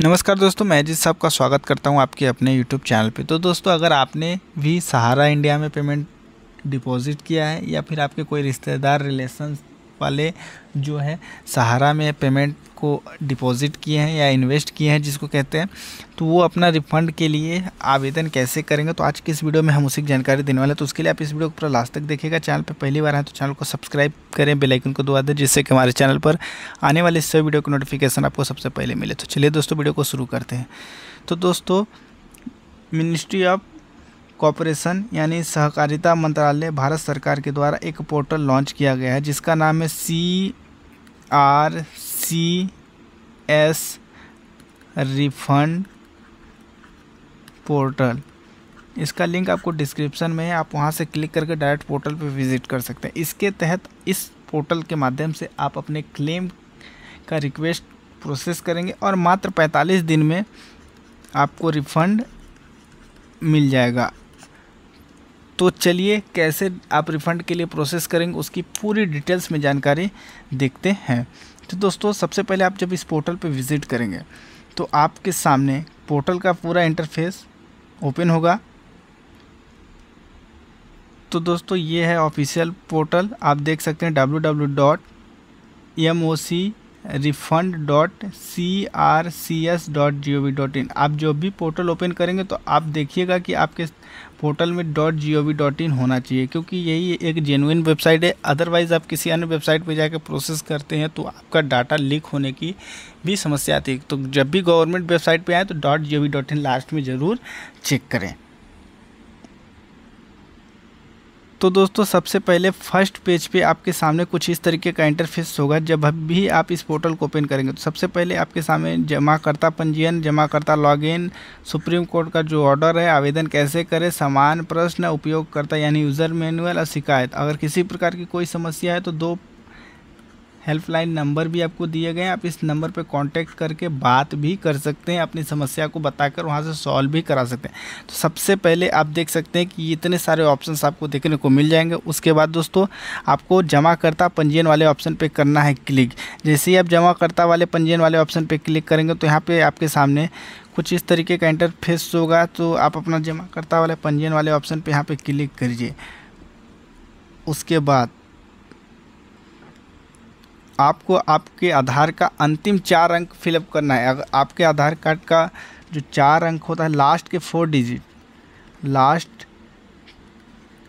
नमस्कार दोस्तों मैं अजीत साहब का स्वागत करता हूं आपके अपने यूट्यूब चैनल पे तो दोस्तों अगर आपने भी सहारा इंडिया में पेमेंट डिपॉजिट किया है या फिर आपके कोई रिश्तेदार रिलेशन वाले जो है सहारा में पेमेंट को डिपॉजिट किए हैं या इन्वेस्ट किए हैं जिसको कहते हैं तो वो अपना रिफंड के लिए आवेदन कैसे करेंगे तो आज की इस वीडियो में हम उसी की जानकारी देने वाले हैं तो उसके लिए आप इस वीडियो को पूरा लास्ट तक देखिएगा चैनल पर पहली बार आए तो चैनल को सब्सक्राइब करें बेलाइकन को दबा दें जिससे कि हमारे चैनल पर आने वाले सभी वीडियो की नोटिफिकेशन आपको सबसे पहले मिले तो चलिए दोस्तों वीडियो को शुरू करते हैं तो दोस्तों मिनिस्ट्री ऑफ कॉपरेशन यानी सहकारिता मंत्रालय भारत सरकार के द्वारा एक पोर्टल लॉन्च किया गया है जिसका नाम है C R C S refund portal इसका लिंक आपको डिस्क्रिप्शन में है आप वहाँ से क्लिक करके डायरेक्ट पोर्टल पर विज़िट कर सकते हैं इसके तहत इस पोर्टल के माध्यम से आप अपने क्लेम का रिक्वेस्ट प्रोसेस करेंगे और मात्र 45 दिन में आपको रिफ़ंड मिल जाएगा तो चलिए कैसे आप रिफ़ंड के लिए प्रोसेस करेंगे उसकी पूरी डिटेल्स में जानकारी देखते हैं तो दोस्तों सबसे पहले आप जब इस पोर्टल पर विज़िट करेंगे तो आपके सामने पोर्टल का पूरा इंटरफेस ओपन होगा तो दोस्तों ये है ऑफिशियल पोर्टल आप देख सकते हैं W W dot M O C refund dot C R C S dot G O V dot in आप जो भी पोर्टल ओपन करेंगे तो आप देखिएगा कि आपके पोर्टल में dot G O V dot in होना चाहिए क्योंकि यही एक जेनुइन वेबसाइट है अदरवाइज़ आप किसी अन्य वेबसाइट पर जाकर प्रोसेस करते हैं तो आपका डाटा लीक होने की भी समस्या आती है तो जब भी गवर्नमेंट वेबसाइट पर आएँ तो dot G O V dot in last में ज़रूर चेक करें तो दोस्तों सबसे पहले फर्स्ट पेज पे आपके सामने कुछ इस तरीके का इंटरफेस होगा जब भी आप इस पोर्टल को ओपन करेंगे तो सबसे पहले आपके सामने जमाकर्ता पंजीयन जमाकर्ता लॉगिन सुप्रीम कोर्ट का जो ऑर्डर है आवेदन कैसे करें समान प्रश्न उपयोगकर्ता यानी यूज़र मैनुअल और शिकायत अगर किसी प्रकार की कोई समस्या है तो दो हेल्पलाइन नंबर भी आपको दिए गए हैं आप इस नंबर पर कांटेक्ट करके बात भी कर सकते हैं अपनी समस्या को बताकर वहाँ से सॉल्व भी करा सकते हैं तो सबसे पहले आप देख सकते हैं कि इतने सारे ऑप्शन आपको देखने को मिल जाएंगे उसके बाद दोस्तों आपको जमा करता पंजीयन वाले ऑप्शन पर करना है क्लिक जैसे ही आप जमा करता वाले पंजीयन वाले ऑप्शन पर क्लिक करेंगे तो यहाँ पर आपके सामने कुछ इस तरीके का इंटरफेस होगा तो आप अपना जमा करता वाले पंजीयन वाले ऑप्शन पर यहाँ पर क्लिक करिए उसके बाद आपको आपके आधार का अंतिम चार अंक फिलअप करना है अगर आपके आधार कार्ड का जो चार अंक होता है लास्ट के फोर डिजिट लास्ट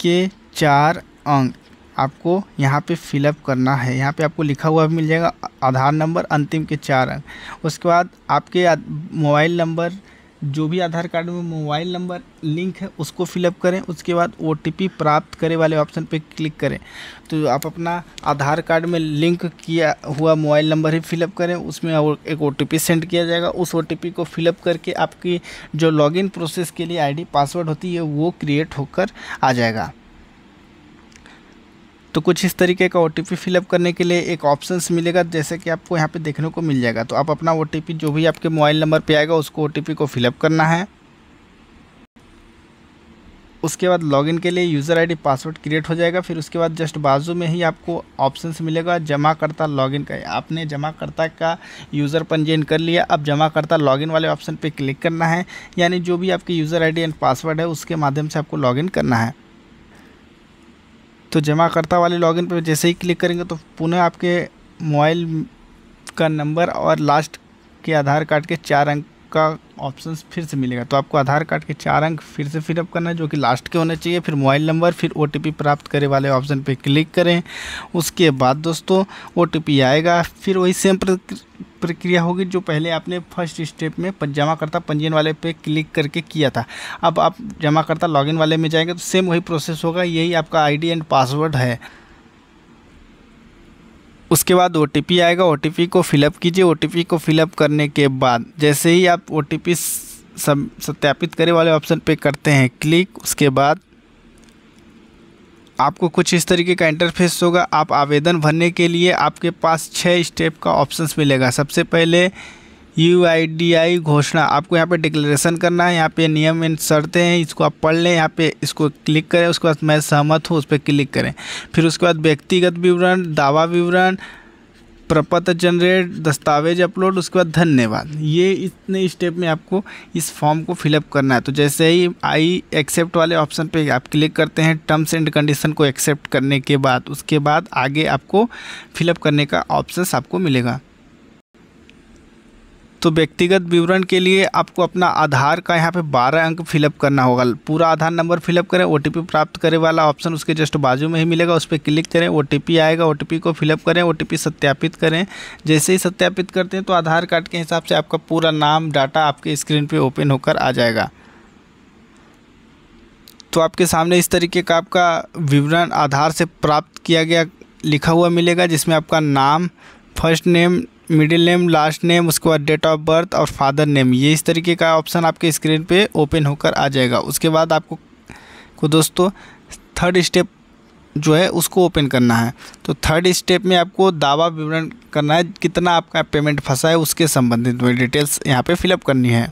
के चार अंक आपको यहाँ पे फिलअप करना है यहाँ पे आपको लिखा हुआ भी मिल जाएगा आधार नंबर अंतिम के चार अंक उसके बाद आपके मोबाइल नंबर जो भी आधार कार्ड में मोबाइल नंबर लिंक है उसको फिलअप करें उसके बाद ओ प्राप्त करें वाले ऑप्शन पर क्लिक करें तो आप अपना आधार कार्ड में लिंक किया हुआ मोबाइल नंबर ही फिलअप करें उसमें एक ओ सेंड किया जाएगा उस ओ को फिलअप करके आपकी जो लॉगिन प्रोसेस के लिए आईडी पासवर्ड होती है वो क्रिएट होकर आ जाएगा तो कुछ इस तरीके का ओ फिलअप करने के लिए एक ऑप्शन मिलेगा जैसे कि आपको यहाँ पर देखने को मिल जाएगा तो आप अपना ओ जो भी आपके मोबाइल नंबर पर आएगा उसको ओ को फिलअप करना है उसके बाद लॉगिन के लिए यूज़र आईडी पासवर्ड क्रिएट हो जाएगा फिर उसके बाद जस्ट बाजू में ही आपको ऑप्शन मिलेगा जमाकर्ता लॉगिन का आपने जमाकर्ता का यूज़र पंजीयन कर लिया अब जमाकर्ता लॉगिन वाले ऑप्शन पे क्लिक करना है यानी जो भी आपकी यूज़र आईडी एंड पासवर्ड है उसके माध्यम से आपको लॉगिन करना है तो जमाकर्ता वाले लॉगिन पर जैसे ही क्लिक करेंगे तो पुनः आपके मोबाइल का नंबर और लास्ट के आधार कार्ड के चार अंक का ऑप्शंस फिर से मिलेगा तो आपको आधार कार्ड के चार अंक फिर से फिलअप करना है जो कि लास्ट के होने चाहिए फिर मोबाइल नंबर फिर ओ प्राप्त करे वाले ऑप्शन पर क्लिक करें उसके बाद दोस्तों ओ आएगा फिर वही सेम प्रक्रिया होगी जो पहले आपने फर्स्ट स्टेप में जमाकर्ता पंजीयन वाले पे क्लिक करके किया था अब आप जमाकर्ता लॉगिन वाले में जाएंगे तो सेम वही प्रोसेस होगा यही आपका आईडी एंड पासवर्ड है उसके बाद ओ आएगा ओ को फिलअप कीजिए ओ को फिलअप करने के बाद जैसे ही आप ओ सब सत्यापित करे वाले ऑप्शन पे करते हैं क्लिक उसके बाद आपको कुछ इस तरीके का इंटरफेस होगा आप आवेदन भरने के लिए आपके पास छः स्टेप का ऑप्शंस मिलेगा सबसे पहले यू घोषणा आपको यहाँ पे डिक्लेरेशन करना है यहाँ पे नियम इन शर्तें हैं इसको आप पढ़ लें यहाँ पे इसको क्लिक करें उसके बाद मैं सहमत हूँ उस पर क्लिक करें फिर उसके बाद व्यक्तिगत विवरण दावा विवरण प्रपत्र जनरेट दस्तावेज अपलोड उसके बाद धन्यवाद ये इतने स्टेप में आपको इस फॉर्म को फिलअप करना है तो जैसे ही आई एक्सेप्ट वाले ऑप्शन पे आप क्लिक करते हैं टर्म्स एंड कंडीशन को एक्सेप्ट करने के बाद उसके बाद आगे आपको फिलअप करने का ऑप्शन आपको मिलेगा तो व्यक्तिगत विवरण के लिए आपको अपना आधार का यहाँ पे 12 अंक फिलअप करना होगा पूरा आधार नंबर फिलअप करें ओ प्राप्त करे वाला ऑप्शन उसके जस्ट बाजू में ही मिलेगा उस पर क्लिक करें ओ आएगा ओ को फिलअप करें ओ सत्यापित करें जैसे ही सत्यापित करते हैं तो आधार कार्ड के हिसाब से आपका पूरा नाम डाटा आपके स्क्रीन पर ओपन होकर आ जाएगा तो आपके सामने इस तरीके का आपका विवरण आधार से प्राप्त किया गया लिखा हुआ मिलेगा जिसमें आपका नाम first name middle name last name उसके बाद डेट ऑफ बर्थ और फादर नेम ये इस तरीके का ऑप्शन आपके स्क्रीन पे ओपन होकर आ जाएगा उसके बाद आपको को दोस्तों थर्ड स्टेप जो है उसको ओपन करना है तो थर्ड स्टेप में आपको दावा विवरण करना है कितना आपका पेमेंट फंसा है उसके संबंधित डिटेल्स यहाँ पर फिलअप करनी है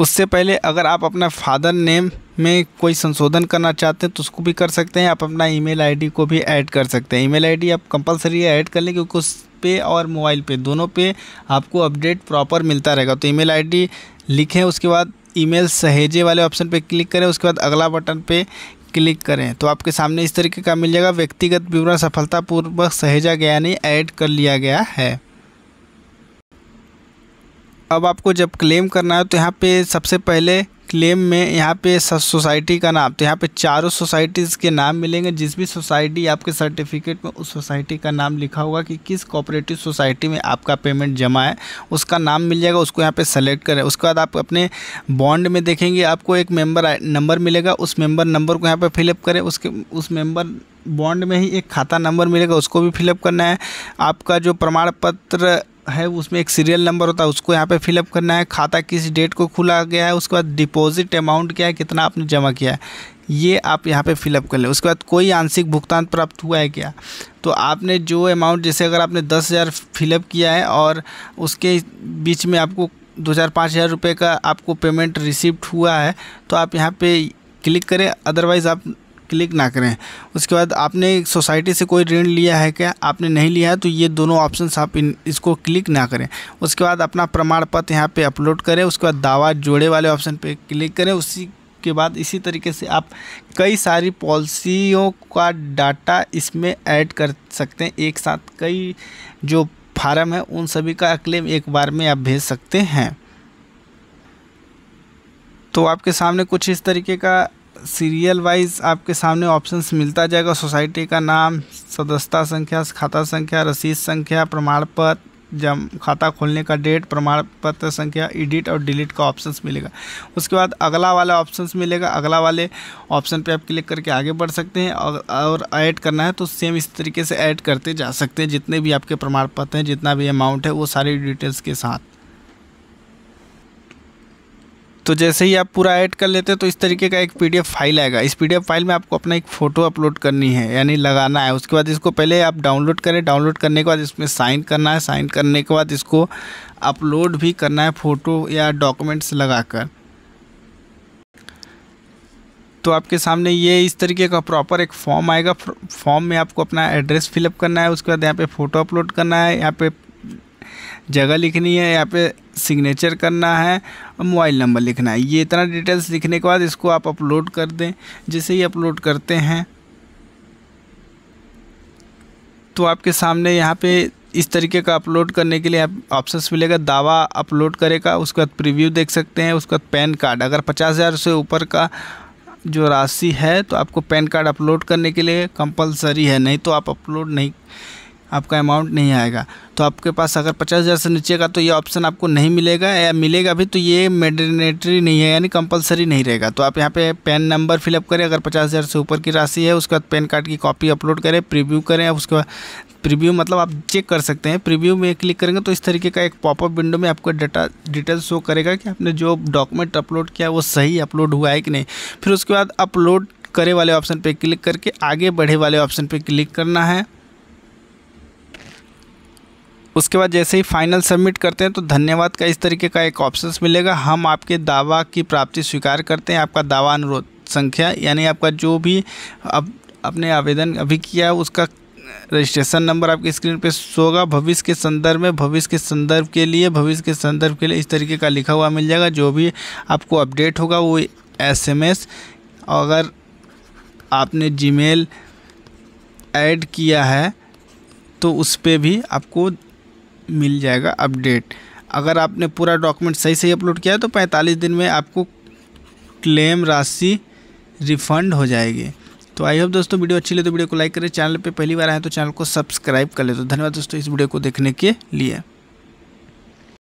उससे पहले अगर आप अपना फादर नेम में कोई संशोधन करना चाहते हैं तो उसको भी कर सकते हैं आप अपना ईमेल आईडी को भी ऐड कर सकते हैं ईमेल आईडी आप कंपलसरी ऐड कर लें क्योंकि उस पे और मोबाइल पे दोनों पे आपको अपडेट प्रॉपर मिलता रहेगा तो ईमेल आईडी लिखें उसके बाद ईमेल सहेजे वाले ऑप्शन पर क्लिक करें उसके बाद अगला बटन पर क्लिक करें तो आपके सामने इस तरीके का मिल जाएगा व्यक्तिगत विवरण सफलतापूर्वक सहेजा गया नहीं ऐड कर लिया गया है अब आपको जब क्लेम करना है तो यहाँ पे सबसे पहले क्लेम में यहाँ पे सोसाइटी का नाम तो यहाँ पे चारों सोसाइटीज़ के नाम मिलेंगे जिस भी सोसाइटी आपके सर्टिफिकेट में उस सोसाइटी का नाम लिखा होगा कि किस कोऑपरेटिव सोसाइटी में आपका पेमेंट जमा है उसका नाम मिल जाएगा उसको यहाँ पे सेलेक्ट करें उसके बाद आप अपने बॉन्ड में देखेंगे आपको एक मेम्बर नंबर मिलेगा उस मेम्बर नंबर को यहाँ पर फिलअप करें उसके उस मेम्बर बॉन्ड में ही एक खाता नंबर मिलेगा उसको भी फिलअप करना है आपका जो प्रमाण पत्र है उसमें एक सीरियल नंबर होता है उसको यहाँ पे फिलअप करना है खाता किस डेट को खुला गया है उसके बाद डिपॉजिट अमाउंट क्या है कितना आपने जमा किया है ये आप यहाँ पे फिलअप कर लें उसके बाद कोई आंशिक भुगतान प्राप्त हुआ है क्या तो आपने जो अमाउंट जैसे अगर आपने दस हज़ार फिलअप किया है और उसके बीच में आपको दो हज़ार पाँच हज़ार रुपये का आपको पेमेंट रिसिप्ट हुआ है तो आप यहाँ पे क्लिक करें अदरवाइज़ आप क्लिक ना करें उसके बाद आपने सोसाइटी से कोई ऋण लिया है क्या आपने नहीं लिया है तो ये दोनों ऑप्शन आप इन इसको क्लिक ना करें उसके बाद अपना प्रमाण पत्र यहाँ पर अपलोड करें उसके बाद दावा जोड़े वाले ऑप्शन पर क्लिक करें उसी के बाद इसी तरीके से आप कई सारी पॉलिसियों का डाटा इसमें ऐड कर सकते हैं एक साथ कई जो फार्म है उन सभी का क्लेम एक बार में आप भेज सकते हैं तो आपके सामने कुछ इस तरीके का सीरियल वाइज आपके सामने ऑप्शंस मिलता जाएगा सोसाइटी का नाम सदस्यता संख्या खाता संख्या रसीद संख्या प्रमाण पत्र जम खाता खोलने का डेट प्रमाण पत्र संख्या एडिट और डिलीट का ऑप्शंस मिलेगा उसके बाद अगला वाला ऑप्शंस मिलेगा अगला वाले ऑप्शन पे आप क्लिक करके आगे बढ़ सकते हैं और और ऐड करना है तो सेम इस तरीके से ऐड करते जा सकते हैं जितने भी आपके प्रमाण पत्र हैं जितना भी अमाउंट है वो सारी डिटेल्स के साथ तो जैसे ही आप पूरा ऐड कर लेते हैं तो इस तरीके का एक पी फाइल आएगा इस पी फाइल में आपको अपना एक फ़ोटो अपलोड करनी है यानी लगाना है उसके बाद इसको पहले आप डाउनलोड करें डाउनलोड करने के बाद इसमें साइन करना है साइन करने के बाद इसको अपलोड भी करना है फ़ोटो या डॉक्यूमेंट्स लगाकर तो आपके सामने ये इस तरीके का प्रॉपर एक फॉर्म आएगा फॉर्म में आपको अपना एड्रेस फिलअप करना है उसके बाद यहाँ पे फ़ोटो अपलोड करना है यहाँ पे जगह लिखनी है यहाँ पे सिग्नेचर करना है और मोबाइल नंबर लिखना है ये इतना डिटेल्स लिखने के बाद इसको आप अपलोड कर दें जैसे ही अपलोड करते हैं तो आपके सामने यहाँ पे इस तरीके का अपलोड करने के लिए आप मिलेगा दावा अपलोड करेगा उसके बाद प्रिव्यू देख सकते हैं उसके बाद पैन कार्ड अगर पचास हज़ार से ऊपर का जो राशि है तो आपको पैन कार्ड अपलोड करने के लिए कंपलसरी है नहीं तो आप अपलोड नहीं आपका अमाउंट नहीं आएगा तो आपके पास अगर पचास हज़ार से नीचे का तो ये ऑप्शन आपको नहीं मिलेगा या मिलेगा भी तो ये मेडिनेटरी नहीं है यानी कंपलसरी नहीं रहेगा तो आप यहाँ पे पैन नंबर फिलअप करें अगर पचास हज़ार से ऊपर की राशि है उसके बाद पैन कार्ड की कॉपी अपलोड करें प्रीव्यू करें उसके बाद प्रीव्यू मतलब आप चेक कर सकते हैं प्रीव्यू में क्लिक करेंगे तो इस तरीके का एक पॉपअप विंडो में आपका डाटा डिटेल शो करेगा कि आपने जो डॉक्यूमेंट अपलोड किया वो सही अपलोड हुआ है कि नहीं फिर उसके बाद अपलोड करे वाले ऑप्शन पे क्लिक करके आगे बढ़े वाले ऑप्शन पे क्लिक करना है उसके बाद जैसे ही फाइनल सबमिट करते हैं तो धन्यवाद का इस तरीके का एक ऑप्शन मिलेगा हम आपके दावा की प्राप्ति स्वीकार करते हैं आपका दावा अनुरोध संख्या यानी आपका जो भी अब अपने आवेदन अभी किया है उसका रजिस्ट्रेशन नंबर आपकी स्क्रीन पे शो होगा भविष्य के संदर्भ में भविष्य के संदर्भ के लिए भविष्य के संदर्भ के लिए इस तरीके का लिखा हुआ मिल जाएगा जो भी आपको अपडेट होगा वो एसएमएस अगर आपने जीमेल ऐड किया है तो उस पर भी आपको मिल जाएगा अपडेट अगर आपने पूरा डॉक्यूमेंट सही सही अपलोड किया है तो 45 दिन में आपको क्लेम राशि रिफंड हो जाएगी तो आई होप दोस्तों वीडियो अच्छी लगे तो वीडियो को लाइक करें चैनल पे पहली बार आए तो चैनल को सब्सक्राइब कर ले तो धन्यवाद दोस्तों इस वीडियो को देखने के लिए